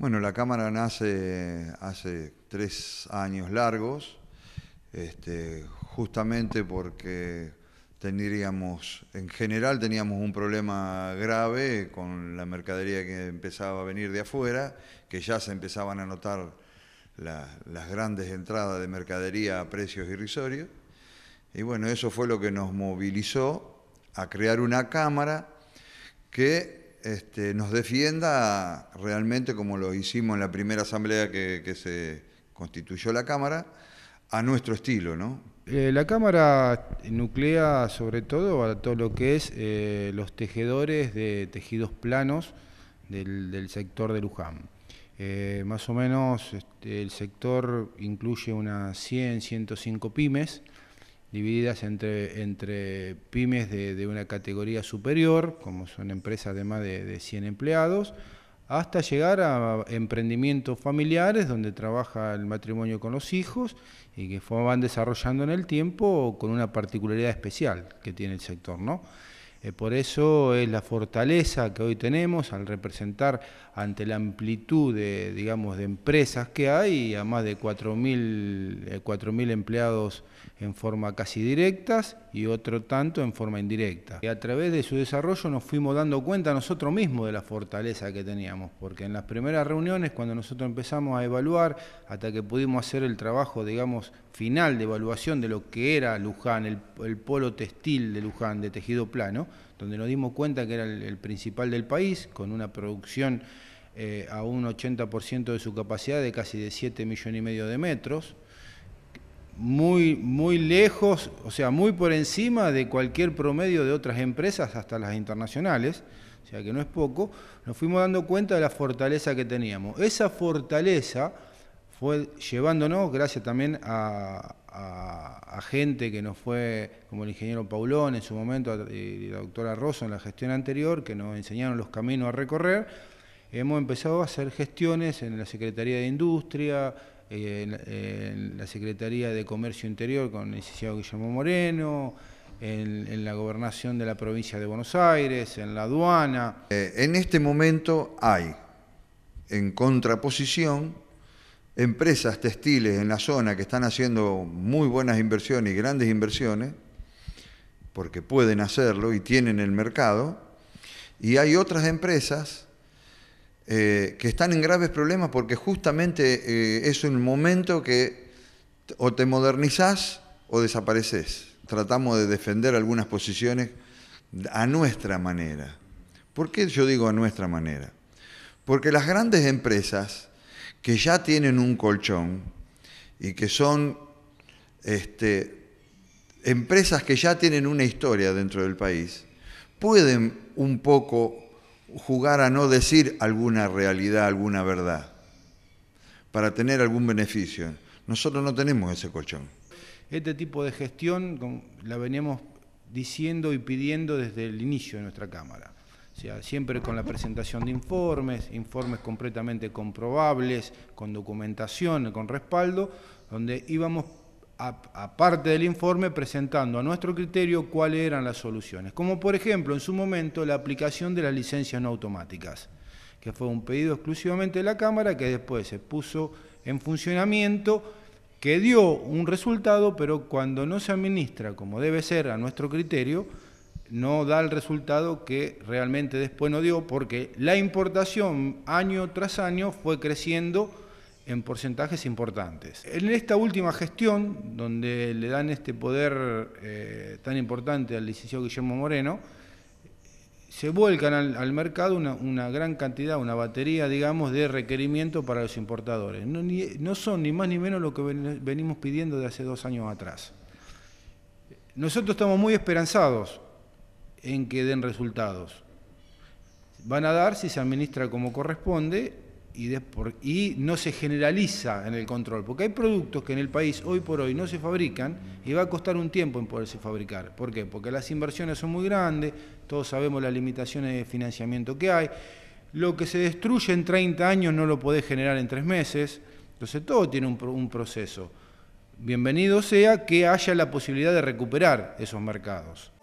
Bueno, la Cámara nace hace tres años largos, este, justamente porque teníamos, en general teníamos un problema grave con la mercadería que empezaba a venir de afuera, que ya se empezaban a notar las grandes entradas de mercadería a precios irrisorios. Y bueno, eso fue lo que nos movilizó a crear una Cámara que este, nos defienda realmente como lo hicimos en la primera asamblea que, se constituyó la Cámara, a nuestro estilo, ¿no? Eh, la Cámara nuclea sobre todo a todo lo que es eh, los tejedores de tejidos planos del, sector de Luján. Eh, más o menos este, el sector incluye unas 100, 105 pymes divididas entre, entre pymes de, una categoría superior, como son empresas de más de, 100 empleados, hasta llegar a emprendimientos familiares donde trabaja el matrimonio con los hijos y que van desarrollando en el tiempo con una particularidad especial que tiene el sector, ¿no? Eh, por eso es la fortaleza que hoy tenemos al representar ante la amplitud de, digamos, de empresas que hay, a más de 4.000 eh, empleados en forma casi directas y otro tanto en forma indirecta. Y a través de su desarrollo nos fuimos dando cuenta nosotros mismos de la fortaleza que teníamos, porque en las primeras reuniones, cuando nosotros empezamos a evaluar, hasta que pudimos hacer el trabajo, digamos, final de evaluación de lo que era Luján, el, polo textil de Luján, de tejido plano, donde nos dimos cuenta que era el, principal del país, con una producción eh, a un 80% de su capacidad de casi de 7 millones y medio de metros, muy, muy lejos, o sea, muy por encima de cualquier promedio de otras empresas, hasta las internacionales, o sea que no es poco, nos fuimos dando cuenta de la fortaleza que teníamos. Esa fortaleza fue llevándonos, gracias también a, gente que nos fue, como el ingeniero Paulón en su momento y la doctora Rosso en la gestión anterior, que nos enseñaron los caminos a recorrer, hemos empezado a hacer gestiones en la Secretaría de Industria, en, la Secretaría de Comercio Interior con el licenciado Guillermo Moreno, en, la gobernación de la provincia de Buenos Aires, en la aduana. Eh, en este momento hay, en contraposición, empresas textiles en la zona que están haciendo muy buenas inversiones y grandes inversiones, porque pueden hacerlo y tienen el mercado, y hay otras empresas eh, que están en graves problemas porque justamente eh, es un momento que o te modernizás o desapareces. Tratamos de defender algunas posiciones a nuestra manera. ¿Por qué yo digo a nuestra manera? Porque las grandes empresas que ya tienen un colchón y que son este, empresas que ya tienen una historia dentro del país, pueden un poco jugar a no decir alguna realidad, alguna verdad, para tener algún beneficio. Nosotros no tenemos ese colchón. Este tipo de gestión la veníamos diciendo y pidiendo desde el inicio de nuestra Cámara sea, siempre con la presentación de informes, informes completamente comprobables, con documentación, con respaldo, donde íbamos aparte del informe presentando a nuestro criterio cuáles eran las soluciones. Como por ejemplo en su momento la aplicación de las licencias no automáticas, que fue un pedido exclusivamente de la Cámara que después se puso en funcionamiento que dio un resultado, pero cuando no se administra como debe ser a nuestro criterio, no da el resultado que realmente después no dio, porque la importación año tras año fue creciendo en porcentajes importantes. En esta última gestión, donde le dan este poder eh, tan importante al licenciado Guillermo Moreno, se vuelcan al, mercado una, gran cantidad, una batería, digamos, de requerimiento para los importadores. No, son ni más ni menos lo que venimos pidiendo de hace dos años atrás. Nosotros estamos muy esperanzados en que den resultados. Van a dar si se administra como corresponde y, no se generaliza en el control, porque hay productos que en el país hoy por hoy no se fabrican y va a costar un tiempo en poderse fabricar. ¿Por qué? Porque las inversiones son muy grandes, todos sabemos las limitaciones de financiamiento que hay, lo que se destruye en 30 años no lo podés generar en 3 meses, entonces todo tiene un proceso. Bienvenido sea que haya la posibilidad de recuperar esos mercados.